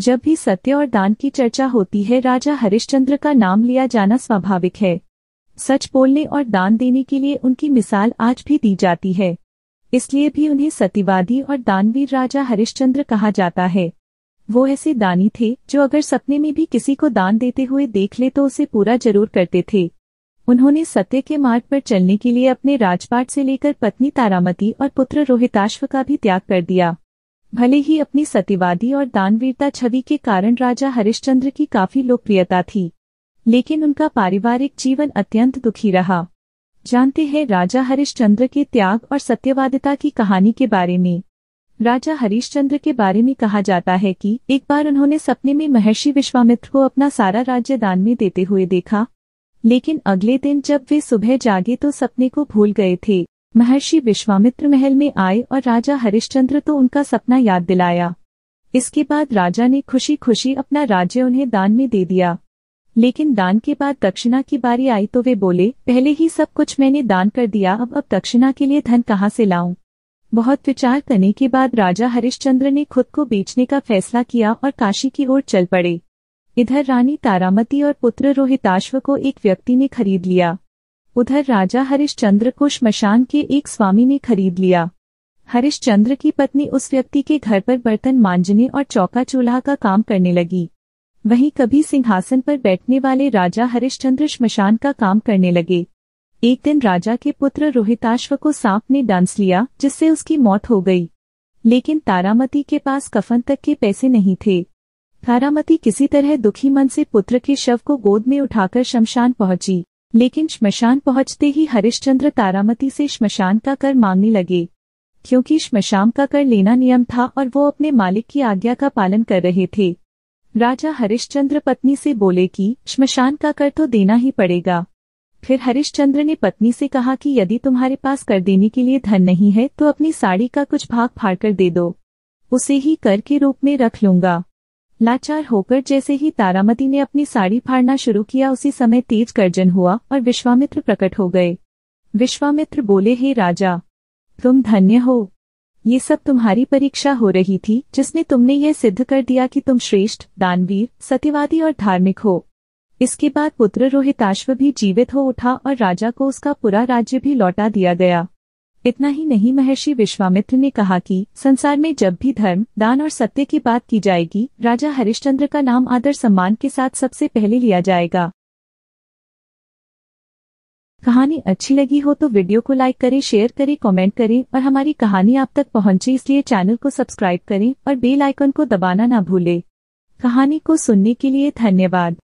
जब भी सत्य और दान की चर्चा होती है राजा हरिश्चंद्र का नाम लिया जाना स्वाभाविक है सच बोलने और दान देने के लिए उनकी मिसाल आज भी दी जाती है इसलिए भी उन्हें सत्यवादी और दानवीर राजा हरिश्चंद्र कहा जाता है वो ऐसे दानी थे जो अगर सपने में भी किसी को दान देते हुए देख ले तो उसे पूरा जरूर करते थे उन्होंने सत्य के मार्ग पर चलने के लिए अपने राजपाट से लेकर पत्नी तारामती और पुत्र रोहिताश्व का भी त्याग कर दिया भले ही अपनी सतीवादी और दानवीरता छवि के कारण राजा हरिश्चंद्र की काफी लोकप्रियता थी लेकिन उनका पारिवारिक जीवन अत्यंत दुखी रहा जानते हैं राजा हरिश्चंद्र के त्याग और सत्यवादिता की कहानी के बारे में राजा हरिश्चंद्र के बारे में कहा जाता है कि एक बार उन्होंने सपने में महर्षि विश्वामित्र को अपना सारा राज्य दान में देते हुए देखा लेकिन अगले दिन जब वे सुबह जागे तो सपने को भूल गए थे महर्षि विश्वामित्र महल में आए और राजा हरिश्चंद्र तो उनका सपना याद दिलाया इसके बाद राजा ने खुशी खुशी अपना राज्य उन्हें दान में दे दिया लेकिन दान के बाद दक्षिणा की बारी आई तो वे बोले पहले ही सब कुछ मैंने दान कर दिया अब अब दक्षिणा के लिए धन कहाँ से लाऊं बहुत विचार करने के बाद राजा हरिश्चंद्र ने खुद को बेचने का फैसला किया और काशी की ओर चल पड़े इधर रानी तारामती और पुत्र रोहिताश्व को एक व्यक्ति ने खरीद लिया उधर राजा हरिश्चंद्र को शमशान के एक स्वामी ने खरीद लिया हरिश्चंद्र की पत्नी उस व्यक्ति के घर पर बर्तन मांजने और चौका चूल्हा का काम करने लगी वहीं कभी सिंहासन पर बैठने वाले राजा हरिश्चंद्र शमशान का काम करने लगे एक दिन राजा के पुत्र रोहिताश्व को सांप ने डांस लिया जिससे उसकी मौत हो गई लेकिन तारामती के पास कफन तक के पैसे नहीं थे तारामती किसी तरह दुखी मन से पुत्र के शव को गोद में उठाकर शमशान पहुंची लेकिन श्मशान पहुंचते ही हरिश्चंद्र तारामती से श्मशान का कर मांगने लगे क्योंकि श्मशान का कर लेना नियम था और वो अपने मालिक की आज्ञा का पालन कर रहे थे राजा हरिश्चंद्र पत्नी से बोले कि श्मशान का कर तो देना ही पड़ेगा फिर हरिश्चंद्र ने पत्नी से कहा कि यदि तुम्हारे पास कर देने के लिए धन नहीं है तो अपनी साड़ी का कुछ भाग फाड़ कर दे दो उसे ही कर के रूप में रख लूंगा लाचार होकर जैसे ही तारामती ने अपनी साड़ी फाड़ना शुरू किया उसी समय तेज गर्जन हुआ और विश्वामित्र प्रकट हो गए विश्वामित्र बोले हे राजा तुम धन्य हो ये सब तुम्हारी परीक्षा हो रही थी जिसने तुमने यह सिद्ध कर दिया कि तुम श्रेष्ठ दानवीर सत्यवादी और धार्मिक हो इसके बाद पुत्र रोहिताश्व भी जीवित हो उठा और राजा को उसका पूरा राज्य भी लौटा दिया गया इतना ही नहीं महर्षि विश्वामित्र ने कहा कि संसार में जब भी धर्म दान और सत्य की बात की जाएगी राजा हरिश्चंद्र का नाम आदर सम्मान के साथ सबसे पहले लिया जाएगा कहानी अच्छी लगी हो तो वीडियो को लाइक करें शेयर करें कमेंट करें और हमारी कहानी आप तक पहुंचे इसलिए चैनल को सब्सक्राइब करें और बेल आइकन को दबाना ना भूलें कहानी को सुनने के लिए धन्यवाद